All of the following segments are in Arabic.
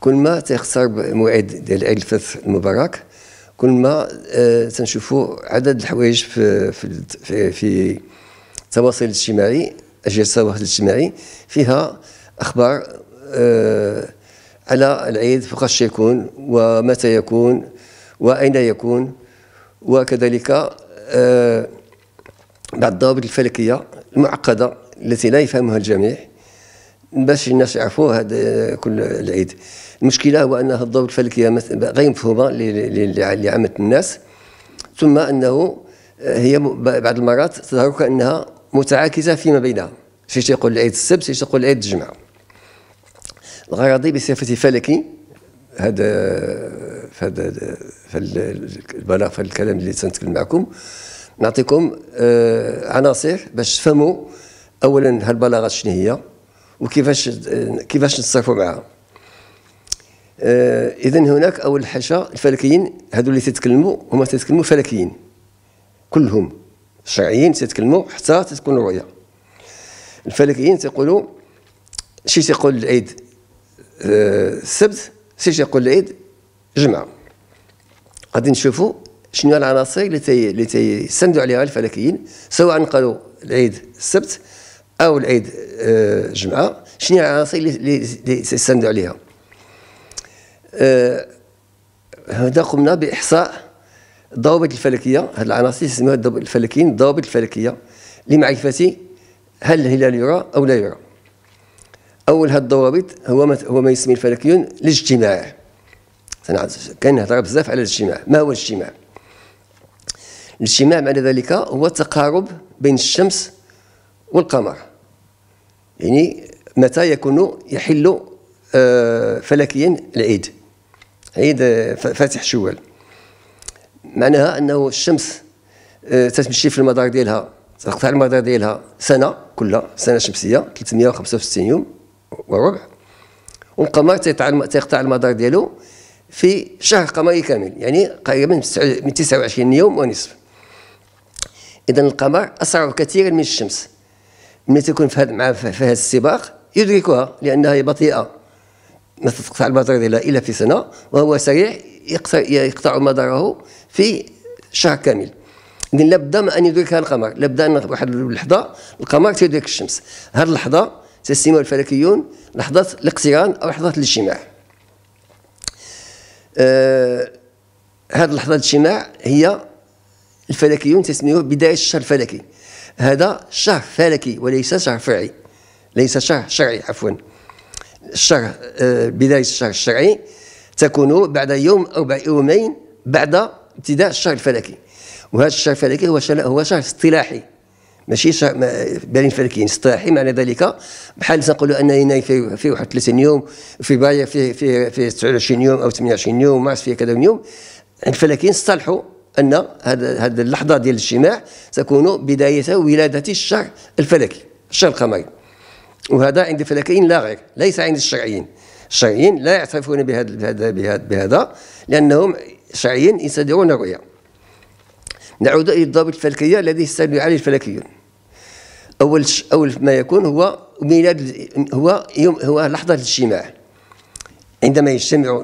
كل ما تيخسر موعد ديال عيد الفطر المبارك كل ما آه، تنشوفوا عدد الحوايج في في في, في التواصل الاجتماعي اجهزه التواصل الاجتماعي فيها اخبار آه، على العيد فقط يكون ومتى يكون واين يكون وكذلك آه، بعض الضوابط الفلكيه المعقده التي لا يفهمها الجميع باش الناس يعرفوه هذا كل العيد المشكله هو انها الضوء الفلكي غير مفهومه لعامه الناس ثم انه آه، هي بعض المرات تظهر كانها متعاكسه فيما بينها شي تيقول العيد السبت شي تيقول العيد الجمعه الغرضي بصفة فلكي هذا هذا البلاغ في الكلام اللي تنتكلم معكم نعطيكم آه، عناصر باش تفهموا اولا هالبلاغات شنو هي وكيفاش كيفاش نتصرفوا معها آه، اذا هناك اول حاجه الفلكيين هذو اللي تيتكلموا هما تيتكلموا فلكيين كلهم الشرعيين تيتكلموا حتى تتكون الرؤيه الفلكيين تيقولوا شي تيقول العيد آه، السبت شي تيقول العيد جمعه غادي نشوفوا شنو العناصر اللي تي اللي تيستندوا عليها الفلكيين سواء قالوا العيد السبت او العيد الجمعه آه، شنو العناصر اللي تستند عليها آه، هذا قمنا باحصاء الضوابط الفلكيه هذه العناصر يسموها الفلكيين الضوابط الفلكيه لمعرفه هل الهلال يرى او لا يرى اول هذه الضوابط هو ما هو ما يسمي الفلكيون الاجتماع نهضر بزاف على الاجتماع ما هو الاجتماع الاجتماع بعد ذلك هو التقارب بين الشمس والقمر يعني متى يكون يحل آه، فلكيا العيد عيد فاتح شوال معناها انه الشمس آه، تتمشي في المدار ديالها تقطع المدار ديالها سنه كلها سنه شمسيه 365 يوم وربع والقمر تيقطع المدار ديالو في شهر قمري كامل يعني قريبا من 29 يوم ونصف اذا القمر اسرع كثيرا من الشمس ملي تكون في هذا مع في هذا السباق يدركها لانها بطيئه ما تتقطع البطاريه ديالها الا في سنه وهو سريع يقطع, يقطع مداره في شهر كامل اذا لابد من ان يدركها القمر لابد ان واحد اللحظه القمر تدرك الشمس هذه اللحظه تسميها الفلكيون لحظه الاقتران او لحظه الاجتماع آه هذه لحظه الاجتماع هي الفلكيون تسميوه بدايه الشهر الفلكي هذا شهر فلكي وليس شهر فرعي ليس شهر شرعي عفوا الشهر آه، بداية الشهر الشرعي تكون بعد يوم أو يومين بعد ابتداء الشهر الفلكي وهذا الشهر الفلكي هو شهر هو شهر اصطلاحي ماشي شهر بين الفلكيين اصطلاحي معنى ذلك بحال تنقولوا ان يناير في فيه 31 يوم فبراير في في في 29 يوم او 28 يوم مارس في كذا يوم الفلكيين اصطلحوا ان هذه اللحظه ديال الاجتماع تكون بدايه ولاده الشهر الفلكي الشهر القمري وهذا عند الفلكيين لا غير ليس عند الشرعيين الشرعيين لا يعترفون بهذا بهذا بهذا, بهذا لانهم شرعيين يصدرون الرؤيا نعود الى الضابط الفلكيه الذي يستند عليه الفلكيون اول اول ما يكون هو ميلاد هو يوم هو لحظه الاجتماع عندما يجتمع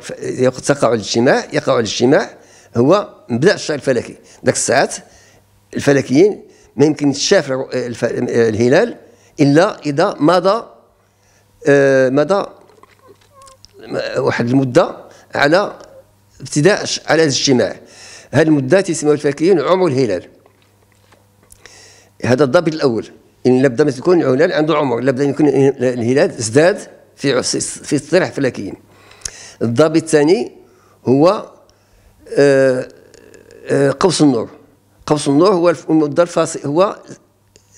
تقع الاجتماع يقع الاجتماع هو بدا الشعر الفلكي ذاك الساعات الفلكيين ما يمكن يتشاف الهلال الا اذا مضى آه، مضى واحد المده على ابتداء على هذا الاجتماع هذه المده تسمى الفلكيين عمر الهلال هذا الضابط الاول ان لابد ما تكون الهلال عنده عمر لابد ان يكون الهلال ازداد في في اصطلاح الفلكيين الضابط الثاني هو آه، آه، قوس النور قوس النور هو الدار الفاصل هو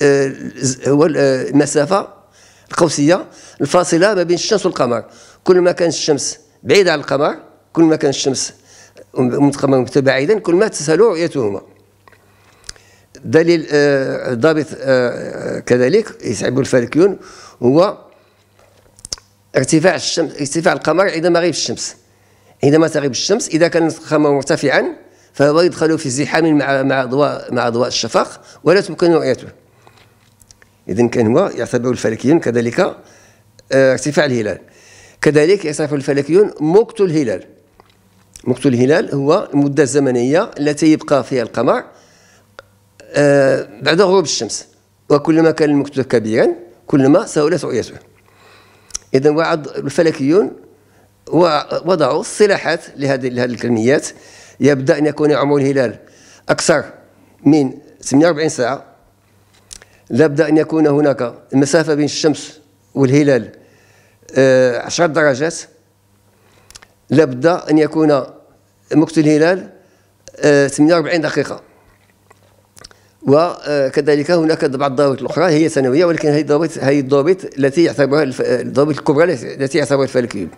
آه، هو المسافه القوسيه الفاصله ما بين الشمس والقمر كل ما كانت الشمس بعيده عن القمر كل ما كانت الشمس متباعدا كل ما تسهل رؤيتهما دليل ضابط كذلك يسحبه الفلكيون هو ارتفاع الشمس ارتفاع القمر عند مغيب الشمس عندما تغيب الشمس إذا كان الخمر مرتفعا فهو يدخل في زحام مع مع ضوء مع ضوء الشفق ولا تمكن رؤيته إذا كان هو يعتبر الفلكيون كذلك آه، ارتفاع الهلال كذلك يصف الفلكيون مقت الهلال مقت الهلال هو المدة الزمنية التي يبقى فيها القمر آه، بعد غروب الشمس وكلما كان المقت كبيرا كلما سهلت رؤيته إذا وعد الفلكيون ووضعوا الصلاحات لهذه لهذه الكلميات يبدا ان يكون عمر الهلال اكثر من 48 ساعه لابد ان يكون هناك المسافه بين الشمس والهلال 10 آه، درجات لابد ان يكون وقت الهلال 48 آه، دقيقه وكذلك هناك بعض الضوابط الاخرى هي سنويه ولكن هذه الضوابط هذه الضوابط التي يعتبرها الضوابط الكبرى التي يعتبرها الفلكيون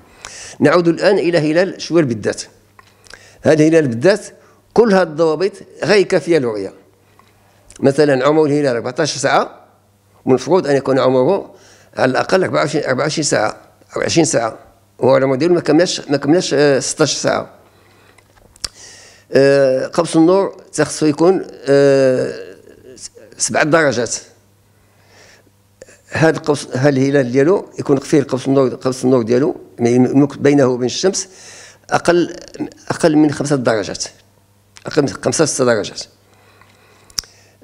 نعود الآن إلى هلال شوال بالذات هذا هلال بالذات كل هذه الضوابط كافيه للرؤية مثلا عمر الهلال 14 ساعة المفروض أن يكون عمره على الأقل 24 24 ساعة 24 ساعة هو العمر ديالو ما كملش ما كملش 16 آه، ساعة آه، قبس النور تخصو يكون آه، سبعة درجات هذا القوس هذا الهلال ديالو يكون قصير قوس النور قوس النور ديالو يعني بينه وبين الشمس اقل اقل من خمسة درجات اقل من خمسة ستة درجات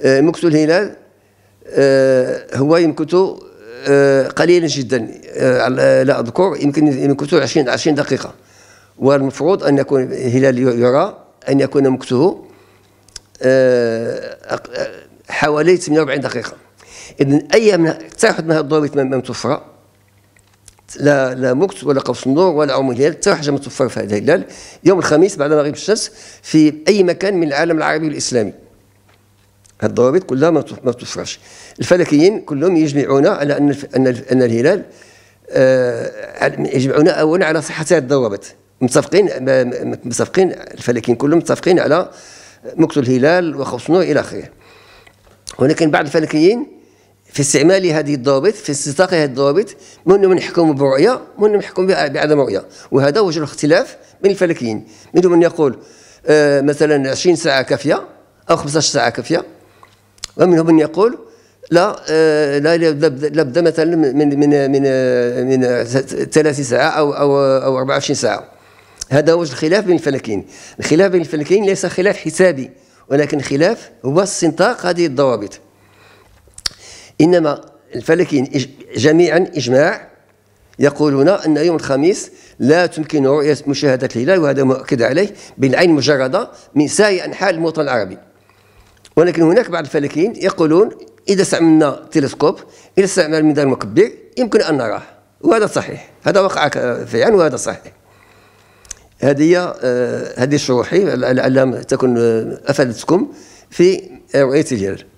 آه، مكتو الهلال آه، هو يمكث آه، قليلا جدا لا اذكر يمكن يمكث 20 20 دقيقه والمفروض ان يكون الهلال يرى ان يكون مكثه حوالي 48 دقيقه إذا أي من تاخذ من هذه الضوابط ما متوفرة لا لا مكت ولا قوس النور ولا عموم الهلال حتى حاجه متوفره في هذا الهلال يوم الخميس بعد مغرب الشمس في اي مكان من العالم العربي والاسلامي هذه الضوابط كلها ما متوفرش الفلكيين كلهم يجمعون على ان ان ان الهلال آه، يجمعون اولا على صحه هذه الضوابط متفقين متفقين الفلكيين كلهم متفقين على مكت الهلال وقوس النور الى اخره ولكن بعض الفلكيين في استعمال هذه الضوابط في استطاق هذه الضوابط منهم من يحكم برؤيه ومنهم من يحكم بعدم رؤيه وهذا وجه الاختلاف بين الفلكيين منهم من يقول آه، مثلا 20 ساعه كافيه او 15 ساعه كافيه ومنهم من يقول لا آه، لا لابد مثلا من من من من 30 ساعه او او او 24 ساعه هذا وجه الخلاف بين الفلكيين الخلاف بين الفلكيين ليس خلاف حسابي ولكن خلاف هو استنطاق هذه الضوابط إنما الفلكيين جميعا إجماع يقولون أن يوم الخميس لا تمكن رؤية مشاهدة الهلال وهذا مؤكد عليه بالعين المجردة من سائر أنحاء الوطن العربي ولكن هناك بعض الفلكيين يقولون إذا استعملنا تلسكوب إذا استعملنا المنظار المكبر يمكن أن نراه وهذا صحيح هذا وقع فعلا وهذا صحيح هذه آه، هذه شروحي لعل تكون آه، افادتكم في رؤيه الهلال